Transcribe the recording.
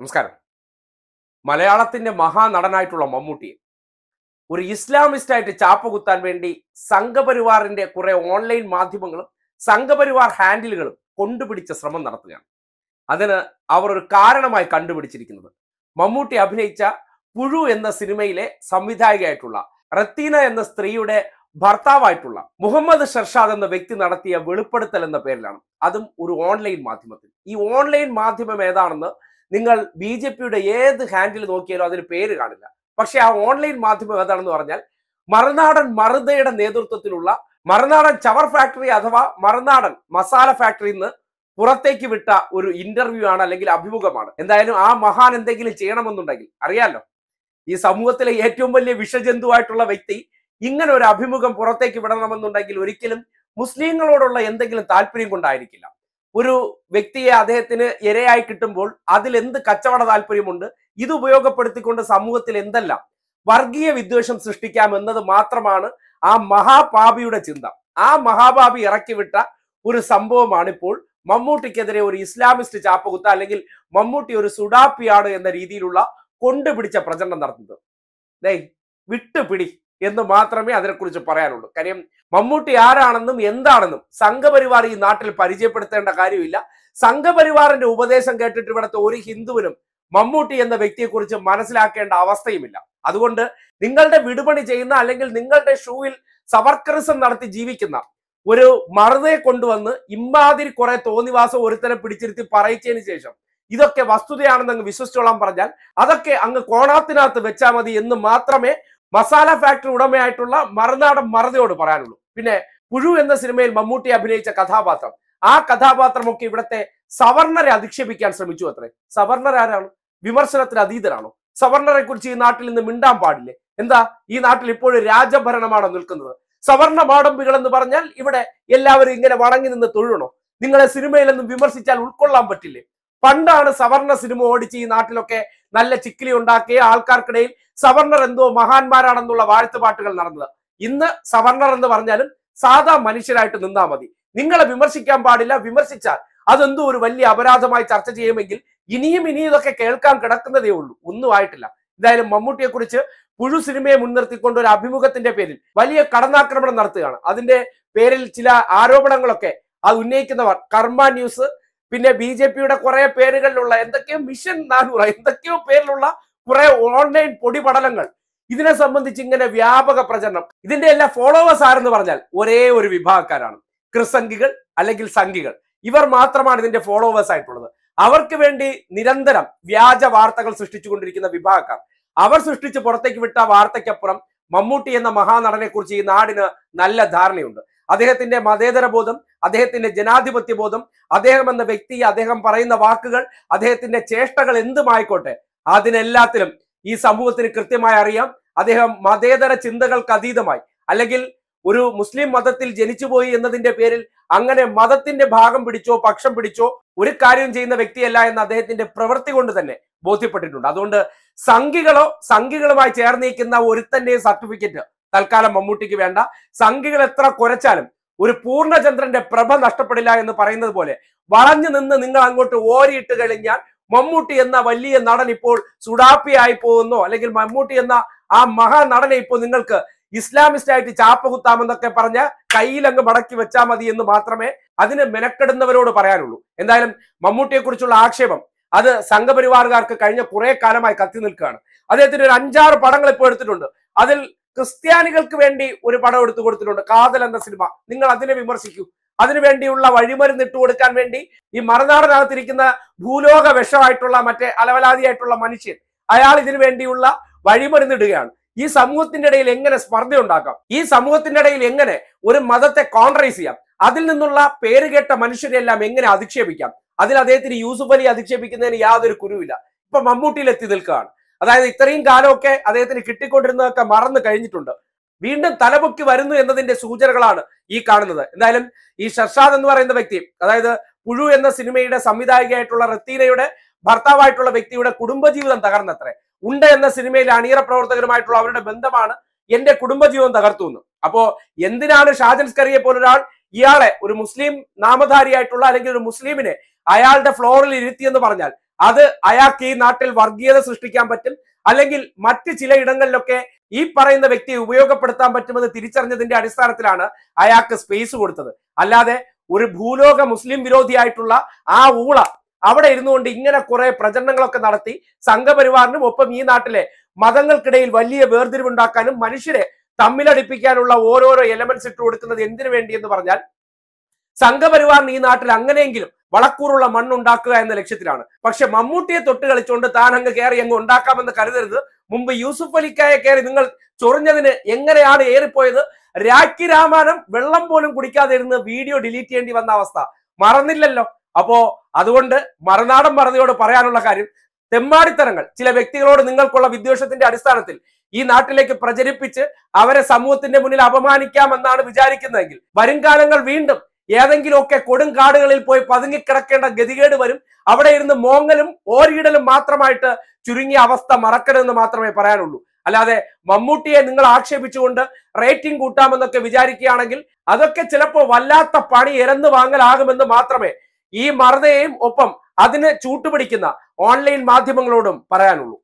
നമസ്കാരം മലയാളത്തിന്റെ മഹാനടനായിട്ടുള്ള മമ്മൂട്ടിയെ ഒരു ഇസ്ലാമിസ്റ്റ് ആയിട്ട് ചാപ്പ കുത്താൻ വേണ്ടി സംഘപരിവാറിന്റെ കുറെ ഓൺലൈൻ മാധ്യമങ്ങളും സംഘപരിവാർ ഹാൻഡിലുകളും കൊണ്ടുപിടിച്ച ശ്രമം നടത്തുകയാണ് അതിന് അവർ ഒരു കാരണമായി കണ്ടുപിടിച്ചിരിക്കുന്നത് മമ്മൂട്ടി അഭിനയിച്ച പുഴു എന്ന സിനിമയിലെ സംവിധായികയായിട്ടുള്ള റത്തീന എന്ന സ്ത്രീയുടെ ഭർത്താവായിട്ടുള്ള മുഹമ്മദ് ഷർഷാദ് എന്ന വ്യക്തി നടത്തിയ വെളിപ്പെടുത്തൽ എന്ന പേരിലാണ് അതും ഒരു ഓൺലൈൻ മാധ്യമത്തിൽ ഈ ഓൺലൈൻ മാധ്യമം ഏതാണെന്ന് നിങ്ങൾ ബി ജെ പിയുടെ ഏത് ഹാൻഡിൽ നോക്കിയാലും അതിന് പേര് കാണില്ല പക്ഷെ ആ ഓൺലൈൻ മാധ്യമം ഏതാണെന്ന് പറഞ്ഞാൽ മറുനാടൻ മറുതയുടെ നേതൃത്വത്തിലുള്ള മറുനാടൻ ചവർ ഫാക്ടറി അഥവാ മറുനാടൻ മസാല ഫാക്ടറി നിന്ന് പുറത്തേക്ക് വിട്ട ഒരു ഇന്റർവ്യൂ ആണ് അല്ലെങ്കിൽ അഭിമുഖമാണ് എന്തായാലും ആ മഹാൻ എന്തെങ്കിലും ചെയ്യണമെന്നുണ്ടെങ്കിൽ അറിയാലോ ഈ സമൂഹത്തിലെ ഏറ്റവും വലിയ വിഷജന്തുവായിട്ടുള്ള വ്യക്തി ഇങ്ങനെ ഒരു അഭിമുഖം പുറത്തേക്ക് വിടണമെന്നുണ്ടെങ്കിൽ ഒരിക്കലും മുസ്ലിങ്ങളോടുള്ള എന്തെങ്കിലും താല്പര്യം കൊണ്ടായിരിക്കില്ല ഒരു വ്യക്തിയെ അദ്ദേഹത്തിന് ഇരയായി കിട്ടുമ്പോൾ അതിൽ എന്ത് കച്ചവട താല്പര്യമുണ്ട് ഇത് ഉപയോഗപ്പെടുത്തിക്കൊണ്ട് സമൂഹത്തിൽ എന്തെല്ലാം വർഗീയ വിദ്വേഷം സൃഷ്ടിക്കാം എന്നത് മാത്രമാണ് ആ മഹാപാപിയുടെ ചിന്ത ആ മഹാപാപി ഇറക്കിവിട്ട ഒരു സംഭവമാണ് ഇപ്പോൾ മമ്മൂട്ടിക്കെതിരെ ഒരു ഇസ്ലാമിസ്റ്റ് ചാപ്പകുത്ത അല്ലെങ്കിൽ മമ്മൂട്ടി ഒരു സുഡാപ്പിയാണ് എന്ന രീതിയിലുള്ള കൊണ്ടുപിടിച്ച പ്രചരണം നടത്തുന്നത് ദൈ വിട്ടുപിടി എന്ന് മാത്രമേ അതിനെക്കുറിച്ച് പറയാനുള്ളൂ കാര്യം മമ്മൂട്ടി ആരാണെന്നും എന്താണെന്നും സംഘപരിവാർ ഈ നാട്ടിൽ പരിചയപ്പെടുത്തേണ്ട കാര്യമില്ല സംഘപരിവാറിന്റെ ഉപദേശം കേട്ടിട്ട് ഇവിടുത്തെ ഒരു ഹിന്ദുവിനും മമ്മൂട്ടി എന്ന വ്യക്തിയെക്കുറിച്ച് മനസ്സിലാക്കേണ്ട അവസ്ഥയുമില്ല അതുകൊണ്ട് നിങ്ങളുടെ വിടുപണി ചെയ്യുന്ന അല്ലെങ്കിൽ നിങ്ങളുടെ ഷൂവിൽ സവർക്കറിസം നടത്തി ജീവിക്കുന്ന ഒരു മറുതയെ കൊണ്ടുവന്ന് ഇമ്മാതിരി കുറെ തോന്നിവാസം ഒരുത്തരം പിടിച്ചിരുത്തി പറയിച്ചതിന് ശേഷം ഇതൊക്കെ വസ്തുതയാണെന്ന് അങ്ങ് വിശ്വസിച്ചോളാൻ പറഞ്ഞാൽ അതൊക്കെ അങ്ങ് കോണാത്തിനകത്ത് വെച്ചാൽ മതി എന്ന് മാത്രമേ മസാല ഫാക്ടറി ഉടമയായിട്ടുള്ള മറുനാടൻ മറതയോട് പറയാനുള്ളൂ പിന്നെ പുഴു എന്ന സിനിമയിൽ മമ്മൂട്ടി അഭിനയിച്ച കഥാപാത്രം ആ കഥാപാത്രമൊക്കെ ഇവിടത്തെ സവർണരെ അധിക്ഷേപിക്കാൻ ശ്രമിച്ചു അത്രേ സവർണരാരാണ് വിമർശനത്തിന് അതീതരാണോ സവർണറെ കുറിച്ച് ഈ നാട്ടിൽ നിന്ന് മിണ്ടാൻ പാടില്ലേ എന്താ ഈ നാട്ടിൽ ഇപ്പോഴും രാജഭരണമാണോ നിൽക്കുന്നത് സവർണ മാടമ്പികൾ എന്ന് പറഞ്ഞാൽ ഇവിടെ എല്ലാവരും ഇങ്ങനെ വണങ്ങി നിന്ന് തൊഴണോ നിങ്ങളെ സിനിമയിലൊന്നും വിമർശിച്ചാൽ ഉൾക്കൊള്ളാൻ പറ്റില്ലേ പണ്ടാണ് സവർണ സിനിമ ഓടിച്ച് ഈ നാട്ടിലൊക്കെ നല്ല ചിക്കിലി ഉണ്ടാക്കിയ ആൾക്കാർക്കിടയിൽ സവർണർ എന്തോ മഹാന്മാരാണെന്നുള്ള വാഴ്ത്തുപാട്ടുകൾ നടന്നത് ഇന്ന് സവർണർ എന്ന് പറഞ്ഞാലും സാധാ മനുഷ്യരായിട്ട് നിന്നാൽ മതി നിങ്ങളെ വിമർശിക്കാൻ പാടില്ല വിമർശിച്ചാൽ അതെന്തോ ഒരു വലിയ അപരാധമായി ചർച്ച ചെയ്യുമെങ്കിൽ ഇനിയും ഇനിയും ഇതൊക്കെ കേൾക്കാൻ കിടക്കുന്നതേ ഉള്ളൂ ഒന്നും ആയിട്ടില്ല എന്തായാലും മമ്മൂട്ടിയെ കുറിച്ച് പുഴു സിനിമയെ മുൻനിർത്തിക്കൊണ്ട് ഒരു അഭിമുഖത്തിന്റെ പേരിൽ വലിയ കടന്നാക്രമണം നടത്തുകയാണ് അതിന്റെ പേരിൽ ചില ആരോപണങ്ങളൊക്കെ അത് ഉന്നയിക്കുന്നവർ കർമ്മ ന്യൂസ് പിന്നെ ബി ജെ പിയുടെ കുറെ പേരുകളിലുള്ള എന്തൊക്കെയോ മിഷൻ നാനൂറ എന്തൊക്കെയോ പേരിലുള്ള കുറെ ഓൺലൈൻ പൊടിപടലങ്ങൾ ഇതിനെ സംബന്ധിച്ച് ഇങ്ങനെ വ്യാപക പ്രചരണം ഇതിന്റെ എല്ലാ ഫോളോവേഴ്സ് ആരെന്ന് പറഞ്ഞാൽ ഒരേ ഒരു വിഭാഗക്കാരാണ് ക്രിസംഖികൾ അല്ലെങ്കിൽ സംഖികൾ ഇവർ മാത്രമാണ് ഇതിന്റെ ഫോളോവേഴ്സ് ആയിട്ടുള്ളത് അവർക്ക് വേണ്ടി നിരന്തരം വ്യാജ വാർത്തകൾ സൃഷ്ടിച്ചുകൊണ്ടിരിക്കുന്ന വിഭാഗക്കാർ അവർ സൃഷ്ടിച്ച് പുറത്തേക്ക് വിട്ട വാർത്തയ്ക്കപ്പുറം മമ്മൂട്ടി എന്ന മഹാനടനെ കുറിച്ച് ഈ നാടിന് നല്ല ധാരണയുണ്ട് അദ്ദേഹത്തിന്റെ മതേതര ബോധം അദ്ദേഹത്തിന്റെ ജനാധിപത്യ ബോധം അദ്ദേഹം എന്ന വ്യക്തി അദ്ദേഹം പറയുന്ന വാക്കുകൾ അദ്ദേഹത്തിന്റെ ചേഷ്ടകൾ എന്തുമായിക്കോട്ടെ അതിനെല്ലാത്തിലും ഈ സമൂഹത്തിന് കൃത്യമായി അറിയാം അദ്ദേഹം മതേതര ചിന്തകൾക്ക് അതീതമായി അല്ലെങ്കിൽ ഒരു മുസ്ലിം മതത്തിൽ ജനിച്ചുപോയി എന്നതിന്റെ പേരിൽ അങ്ങനെ മതത്തിന്റെ ഭാഗം പിടിച്ചോ പക്ഷം പിടിച്ചോ ഒരു കാര്യം ചെയ്യുന്ന വ്യക്തിയല്ല എന്ന് അദ്ദേഹത്തിന്റെ പ്രവൃത്തി കൊണ്ട് തന്നെ ബോധ്യപ്പെട്ടിട്ടുണ്ട് അതുകൊണ്ട് സംഘികളോ സംഘികളുമായി ചേർന്നിരിക്കുന്ന ഒരുത്തന്റെയും സർട്ടിഫിക്കറ്റ് തൽക്കാലം മമ്മൂട്ടിക്ക് വേണ്ട സംഘികൾ എത്ര കുറച്ചാലും ഒരു പൂർണ്ണചന്ദ്രന്റെ പ്രഭ നഷ്ടപ്പെടില്ല എന്ന് പറയുന്നത് പോലെ വളഞ്ഞു നിന്ന് നിങ്ങൾ അങ്ങോട്ട് ഓരിയിട്ട് കഴിഞ്ഞാൽ മമ്മൂട്ടി എന്ന വലിയ നടൻ ഇപ്പോൾ സുഡാപ്പിയായി പോകുന്നോ അല്ലെങ്കിൽ മമ്മൂട്ടി എന്ന ആ മഹാ നടനെ ഇപ്പോൾ നിങ്ങൾക്ക് ഇസ്ലാമിസ്റ്റ് ആയിട്ട് ചാപ്പ കുത്താമെന്നൊക്കെ പറഞ്ഞ് കയ്യിലങ്ങ് മടക്കി വെച്ചാൽ മതി എന്ന് മാത്രമേ അതിന് മെനക്കെടുന്നവരോട് പറയാനുള്ളൂ എന്തായാലും മമ്മൂട്ടിയെ കുറിച്ചുള്ള ആക്ഷേപം അത് സംഘപരിവാറുകാർക്ക് കഴിഞ്ഞ കുറെ കാലമായി കത്തി നിൽക്കുകയാണ് അദ്ദേഹത്തിന്റെ ഒരു അഞ്ചാറ് പടങ്ങൾ ഇപ്പോൾ എടുത്തിട്ടുണ്ട് അതിൽ ക്രിസ്ത്യാനികൾക്ക് വേണ്ടി ഒരു പടം എടുത്തു കൊടുത്തിട്ടുണ്ട് കാതൽ എന്ന സിനിമ നിങ്ങൾ അതിനെ വിമർശിക്കൂ അതിനുവേണ്ടിയുള്ള വഴിമരുന്ന് കൊടുക്കാൻ വേണ്ടി ഈ മറനാടനകത്തിരിക്കുന്ന ഭൂലോക വിഷമായിട്ടുള്ള മറ്റേ അലവലാതിയായിട്ടുള്ള മനുഷ്യൻ അയാൾ ഇതിനു വേണ്ടിയുള്ള വഴിമരുന്നിടുകയാണ് ഈ സമൂഹത്തിന്റെ ഇടയിൽ എങ്ങനെ സ്പർദ്ധ ഉണ്ടാക്കാം ഈ സമൂഹത്തിന്റെ ഇടയിൽ എങ്ങനെ ഒരു മതത്തെ കോൺട്രൈസ് ചെയ്യാം അതിൽ നിന്നുള്ള പേരുകേട്ട മനുഷ്യരെല്ലാം എങ്ങനെ അധിക്ഷേപിക്കാം അതിൽ അദ്ദേഹത്തിന് യൂസുഫ് അലി അധിക്ഷേപിക്കുന്നതിന് യാതൊരു കുരുവില്ല ഇപ്പൊ മമ്മൂട്ടിയിൽ എത്തി നിൽക്കുകയാണ് അതായത് ഇത്രയും കാലമൊക്കെ അദ്ദേഹത്തിന് കിട്ടിക്കൊണ്ടിരുന്നതൊക്കെ മറന്നു കഴിഞ്ഞിട്ടുണ്ട് വീണ്ടും തലപൊക്കി വരുന്നു എന്നതിന്റെ സൂചനകളാണ് ഈ കാണുന്നത് എന്തായാലും ഈ ഷർഷാദ് എന്ന് പറയുന്ന വ്യക്തി അതായത് പുഴു എന്ന സിനിമയുടെ സംവിധായികയായിട്ടുള്ള റത്തീനയുടെ ഭർത്താവായിട്ടുള്ള വ്യക്തിയുടെ കുടുംബജീവിതം തകർന്നത്രേ ഉണ്ട് എന്ന സിനിമയിൽ അണിയറ പ്രവർത്തകരുമായിട്ടുള്ള അവരുടെ ബന്ധമാണ് എന്റെ കുടുംബജീവിതം തകർത്തു എന്ന് അപ്പോ എന്തിനാണ് ഷാജൻ സ്കറിയെ പോലൊരാൾ ഇയാളെ ഒരു മുസ്ലിം നാമധാരിയായിട്ടുള്ള അല്ലെങ്കിൽ ഒരു മുസ്ലിമിനെ അയാളുടെ ഫ്ലോറിൽ ഇരുത്തിയെന്ന് പറഞ്ഞാൽ അത് അയാൾക്ക് ഈ നാട്ടിൽ വർഗീയത സൃഷ്ടിക്കാൻ പറ്റും അല്ലെങ്കിൽ മറ്റ് ചില ഇടങ്ങളിലൊക്കെ ഈ പറയുന്ന വ്യക്തിയെ ഉപയോഗപ്പെടുത്താൻ പറ്റുമെന്ന് തിരിച്ചറിഞ്ഞതിന്റെ അടിസ്ഥാനത്തിലാണ് അയാൾക്ക് സ്പേസ് കൊടുത്തത് അല്ലാതെ ഒരു ഭൂലോക മുസ്ലിം വിരോധിയായിട്ടുള്ള ആ ഊള അവിടെ ഇരുന്നുകൊണ്ട് ഇങ്ങനെ കുറെ പ്രചരണങ്ങളൊക്കെ നടത്തി സംഘപരിവാറിനും ഒപ്പം ഈ നാട്ടിലെ മതങ്ങൾക്കിടയിൽ വലിയ വേർതിരിവുണ്ടാക്കാനും മനുഷ്യരെ തമ്മിലടിപ്പിക്കാനുള്ള ഓരോരോ എലമെന്റ്സ് ഇട്ട് കൊടുക്കുന്നത് എന്തിനു വേണ്ടി എന്ന് പറഞ്ഞാൽ സംഘപരിവാറിന് ഈ നാട്ടിൽ അങ്ങനെയെങ്കിലും വളക്കൂറുള്ള മണ്ണുണ്ടാക്കുക എന്ന ലക്ഷ്യത്തിലാണ് പക്ഷെ മമ്മൂട്ടിയെ തൊട്ട് കളിച്ചുകൊണ്ട് താൻ അങ്ങ് കയറി അങ്ങ് ഉണ്ടാക്കാമെന്ന് കരുതരുത് മുമ്പ് യൂസുഫ് അലിക്കായ കയറി നിങ്ങൾ ചൊറിഞ്ഞതിന് എങ്ങനെയാണ് ഏറിപ്പോയത് രാഖി രാമാനം വെള്ളം പോലും കുടിക്കാതെ ഇരുന്ന് വീഡിയോ ഡിലീറ്റ് ചെയ്യേണ്ടി വന്ന അവസ്ഥ മറന്നില്ലല്ലോ അപ്പോ അതുകൊണ്ട് മറുനാടൻ മറതിയോട് പറയാനുള്ള കാര്യം തെമ്മാടിത്തരങ്ങൾ ചില വ്യക്തികളോട് നിങ്ങൾക്കുള്ള വിദ്വേഷത്തിന്റെ അടിസ്ഥാനത്തിൽ ഈ നാട്ടിലേക്ക് പ്രചരിപ്പിച്ച് അവരെ സമൂഹത്തിന്റെ മുന്നിൽ അപമാനിക്കാമെന്നാണ് വിചാരിക്കുന്നതെങ്കിൽ വരും കാലങ്ങൾ വീണ്ടും ഏതെങ്കിലുമൊക്കെ കൊടുങ്കാടുകളിൽ പോയി പതുങ്ങിക്കിടക്കേണ്ട ഗതികേട് വരും അവിടെ ഇരുന്ന് മോങ്ങലും ഓരിയിടലും മാത്രമായിട്ട് ചുരുങ്ങിയ അവസ്ഥ മറക്കരുതെന്ന് മാത്രമേ പറയാനുള്ളൂ അല്ലാതെ മമ്മൂട്ടിയെ നിങ്ങൾ ആക്ഷേപിച്ചുകൊണ്ട് റേറ്റിംഗ് കൂട്ടാമെന്നൊക്കെ വിചാരിക്കുകയാണെങ്കിൽ അതൊക്കെ ചിലപ്പോൾ വല്ലാത്ത പണി ഇരന്ന് വാങ്ങലാകുമെന്ന് മാത്രമേ ഈ മറുതയെയും ഒപ്പം അതിന് ചൂട്ടുപിടിക്കുന്ന ഓൺലൈൻ മാധ്യമങ്ങളോടും പറയാനുള്ളൂ